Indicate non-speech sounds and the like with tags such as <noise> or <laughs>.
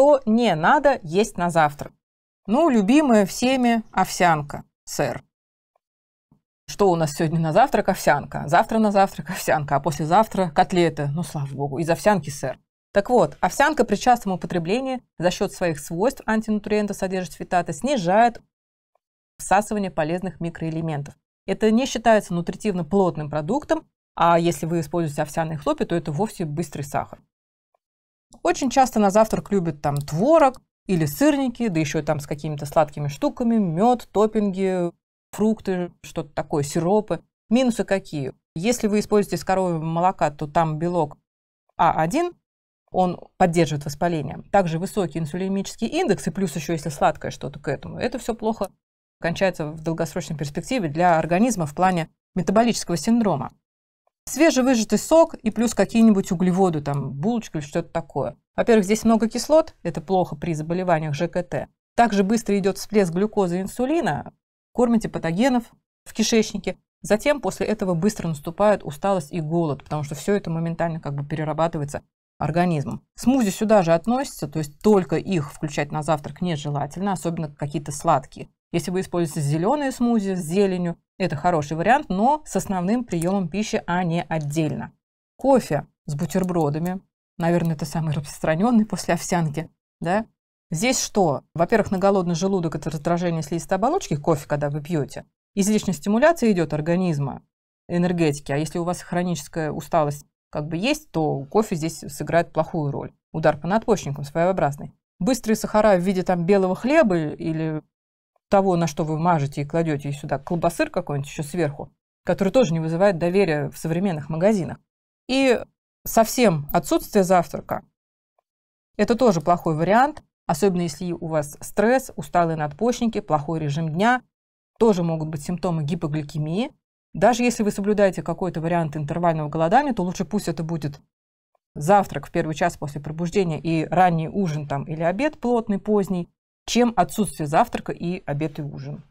что не надо есть на завтрак? Ну, любимая всеми овсянка, сэр. Что у нас сегодня на завтрак? Овсянка. Завтра на завтрак <laughs> овсянка, а послезавтра котлеты. Ну, слава богу, из овсянки, сэр. Так вот, овсянка при частом употреблении за счет своих свойств антинутриента, содержит фитата, снижает всасывание полезных микроэлементов. Это не считается нутритивно плотным продуктом, а если вы используете овсяные хлопья, то это вовсе быстрый сахар. Очень часто на завтрак любят там творог или сырники, да еще там с какими-то сладкими штуками, мед, топинги, фрукты, что-то такое, сиропы. Минусы какие? Если вы используете с коровьего молока, то там белок А1, он поддерживает воспаление. Также высокий инсулинемический индекс, и плюс еще если сладкое что-то к этому. Это все плохо кончается в долгосрочной перспективе для организма в плане метаболического синдрома свежевыжатый сок и плюс какие-нибудь углеводы, там, булочка или что-то такое. Во-первых, здесь много кислот, это плохо при заболеваниях ЖКТ. Также быстро идет всплеск глюкозы и инсулина, кормите патогенов в кишечнике. Затем после этого быстро наступает усталость и голод, потому что все это моментально как бы перерабатывается организмом. Смузи сюда же относятся, то есть только их включать на завтрак нежелательно, особенно какие-то сладкие. Если вы используете зеленые смузи с зеленью, это хороший вариант, но с основным приемом пищи, а не отдельно. Кофе с бутербродами. Наверное, это самый <laughs> распространенный после овсянки. Да? Здесь что? Во-первых, на голодный желудок это раздражение слизистой оболочки, кофе, когда вы пьете. Излишняя стимуляция идет организма, энергетики. А если у вас хроническая усталость как бы есть, то кофе здесь сыграет плохую роль. Удар по надпочечникам своеобразный. Быстрые сахара в виде там белого хлеба или того, на что вы мажете и кладете сюда колбасыр какой-нибудь еще сверху, который тоже не вызывает доверия в современных магазинах. И совсем отсутствие завтрака – это тоже плохой вариант, особенно если у вас стресс, усталые надпочечники, плохой режим дня, тоже могут быть симптомы гипогликемии. Даже если вы соблюдаете какой-то вариант интервального голодания, то лучше пусть это будет завтрак в первый час после пробуждения и ранний ужин там, или обед плотный, поздний, чем отсутствие завтрака и обед и ужин.